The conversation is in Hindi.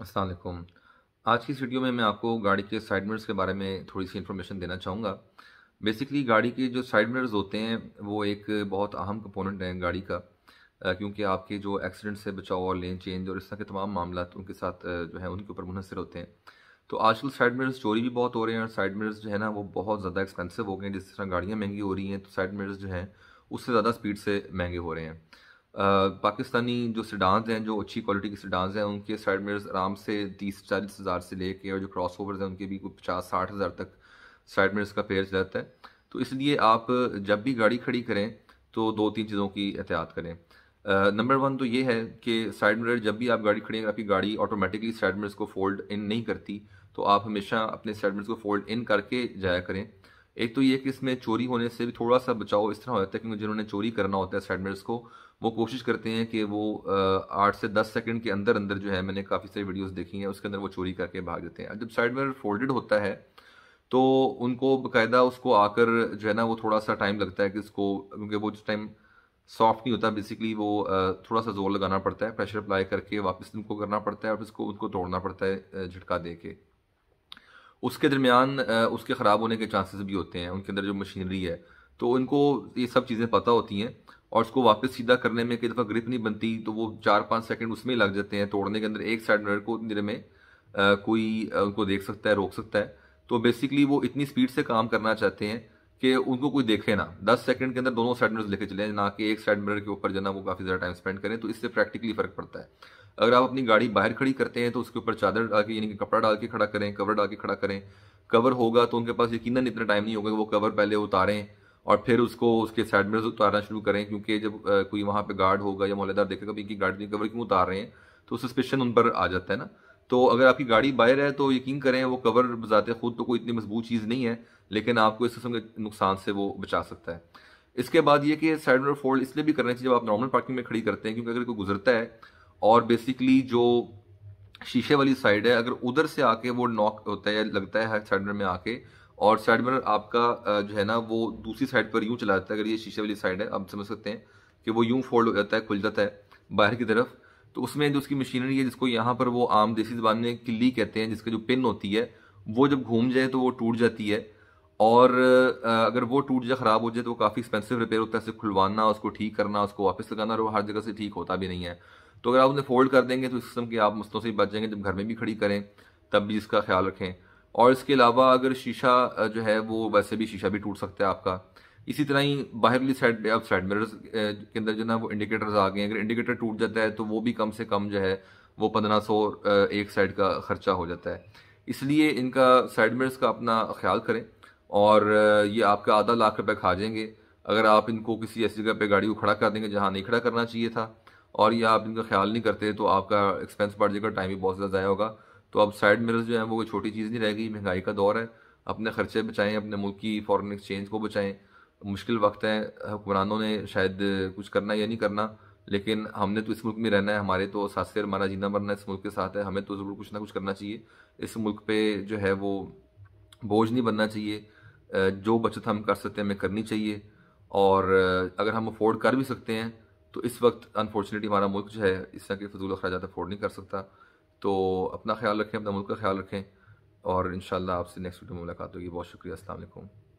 असलकुम आज की इस वीडियो में मैं आपको गाड़ी के साइड मिरर्स के बारे में थोड़ी सी इन्फॉर्मेशन देना चाहूँगा बेसिकली गाड़ी के जो साइड मिरर्स होते हैं वो एक बहुत अहम कंपोनेंट हैं गाड़ी का क्योंकि आपके जो एक्सीडेंट से बचाव और लेन चेंज और इस तरह के तमाम मामला तो उनके साथ जो है उनके ऊपर मुनसर होते हैं तो आजकल साइड मिरर्स चोरी भी बहुत हो रहे हैं और साइड मिरर्स जो है ना वो बहुत ज़्यादा एक्सपेंसिव हो गए हैं जिस तरह गाड़ियाँ महंगी हो रही हैं तो साइड मिरर्स जो हैं उससे ज़्यादा स्पीड से महंगे हो रहे हैं पाकिस्तानी जो सीडांस हैं जो अच्छी क्वालिटी के सीडांस हैं उनके साइड मिरर्स आराम से तीस चालीस हज़ार से लेके और जो क्रॉस ओवर्स हैं उनके भी पचास साठ हज़ार तक साइड मिरर्स का पेयर रहता है तो इसलिए आप जब भी गाड़ी खड़ी करें तो दो तीन चीज़ों की एहतियात करें नंबर वन तो ये है कि साइड मिरर जब भी आप गाड़ी खड़ी आपकी गाड़ी ऑटोमेटिकली साइड मिरर्स को फोल्ड इन नहीं करती तो आप हमेशा अपने साइड मिरर्स को फोल्ड इन करके जाया करें एक तो ये कि इसमें चोरी होने से भी थोड़ा सा बचाव इस तरह हो जाता है क्योंकि जिन्होंने चोरी करना होता है साइडमेट्स को वो कोशिश करते हैं कि वो आठ से दस सेकंड के अंदर अंदर जो है मैंने काफ़ी सारी वीडियोस देखी हैं उसके अंदर वो चोरी करके भाग देते हैं जब साइडमेट फोल्डेड होता है तो उनको बाकायदा उसको आकर जो है ना वो थोड़ा सा टाइम लगता है कि इसको क्योंकि वो जिस टाइम सॉफ्ट नहीं होता बेसिकली वो थोड़ा सा जोर लगाना पड़ता है प्रेशर अप्लाई करके वापस उनको करना पड़ता है और उसको उनको तोड़ना पड़ता है झटका दे के उसके दरमियान उसके ख़राब होने के चांसेस भी होते हैं उनके अंदर जो मशीनरी है तो उनको ये सब चीज़ें पता होती हैं और उसको वापस सीधा करने में कई दफ़ा ग्रिप नहीं बनती तो वो चार पाँच सेकंड उसमें लग जाते हैं तोड़ने के अंदर एक साइड मिरर को मेरे में कोई उनको देख सकता है रोक सकता है तो बेसिकली वो इतनी स्पीड से काम करना चाहते हैं कि उनको कोई देखे ना दस सेकंड के अंदर दोनों साइड मिरर्स लेके चले ना कि एक साइड मिरर के ऊपर जो ना वो काफ़ी ज़्यादा टाइम स्पेंड करें तो इससे प्रैक्टिकली फ़र्क पड़ता है अगर आप अपनी गाड़ी बाहर खड़ी करते हैं तो उसके ऊपर चादर डाल के यानी कि कपड़ा डाल के खड़ा करें कवर डाल के खड़ा करें कवर होगा तो उनके पास यकीन इतना टाइम नहीं होगा कि वो कवर पहले उतारें और फिर उसको उसके साइड मिरर्स उतारना शुरू करें क्योंकि जब कोई वहाँ पर गार्ड होगा या मोहल्लेदार देखेगा कि गाड़ी कवर क्यों उतार रहे हैं तो सस्पेशन उन पर आ जाता है ना तो अगर आपकी गाड़ी बाहर है तो यकीन करें वो कवर बजाते खुद तो कोई इतनी मजबूत चीज़ नहीं है लेकिन आपको इस किस्म के नुकसान से वो बचा सकता है इसके बाद ये कि साइड मिरर फोल्ड इसलिए भी करना चाहिए जब आप नॉर्मल पार्किंग में खड़ी करते हैं क्योंकि अगर कोई गुजरता है और बेसिकली जो शीशे वाली साइड है अगर उधर से आके वो नॉक होता है लगता है साइड मिरर में आके और साइड मिरर आपका जो है ना वो दूसरी साइड पर यूँ चला जाता है अगर ये शीशे वाली साइड है आप समझ सकते हैं कि वो यूँ फोल्ड हो जाता है खुल जाता है बाहर की तरफ तो उसमें जो उसकी मशीनरी है जिसको यहाँ पर वो आम देसी जबान में किली कहते हैं जिसका जो पिन होती है वो जब घूम जाए तो वो टूट जाती है और अगर वो टूट जाए ख़राब हो जाए तो वो काफ़ी एक्सपेंसिव रिपेयर होता है उसे खुलवाना उसको ठीक करना उसको वापस लगाना और वो हर जगह से ठीक होता भी नहीं है तो अगर आप उन्हें फोल्ड कर देंगे तो इस किस्म के आप मस्तों से बच जाएंगे जब घर में भी खड़ी करें तब भी इसका ख्याल रखें और इसके अलावा अगर शीशा जो है वो वैसे भी शीशा भी टूट सकता है आपका इसी तरह ही बाहरली साइड अब साइड मिरर्स के अंदर जो ना वो इंडिकेटर्स आ गए अगर इंडिकेटर टूट जाता है तो वो भी कम से कम जो है वो पंद्रह सौ एक साइड का ख़र्चा हो जाता है इसलिए इनका साइड मिरर्स का अपना ख्याल करें और ये आपका आधा लाख रुपए खा जाएंगे अगर आप इनको किसी ऐसी जगह पे गाड़ी को खड़ा कर देंगे जहाँ नहीं खड़ा करना चाहिए था और ये आप इनका ख्याल नहीं करते तो आपका एक्सपेंस बढ़ जाएगा टाइम भी बहुत ज़्यादा ज़्यादा होगा तो अब साइड मिरर्स जो है वो कोई छोटी चीज़ नहीं रहेगी महंगाई का दौर है अपने खर्चे बचाएं अपने मुल्क की फॉरन एक्सचेंज को बचाएं मुश्किल वक्त है हुक्मरानों ने शायद कुछ करना या नहीं करना लेकिन हमने तो इस मुल्क में रहना है हमारे तो सासर हमारा जीना मरना इस मुल्क के साथ है हमें तो ज़रूर कुछ ना कुछ करना चाहिए इस मुल्क पे जो है वो बोझ नहीं बनना चाहिए जो बचत हम कर सकते हैं हमें करनी चाहिए और अगर हम अफोर्ड कर भी सकते हैं तो इस वक्त अनफॉर्चुनेटली हमारा मुल्क जो है इस तरह के फजूल अखराज अफोर्ड नहीं कर सकता तो अपना ख्याल रखें अपना मुल्क का ख्याल रखें और इन आपसे नेक्स्ट वीडियो में मुलाकात होगी बहुत शुक्रिया असल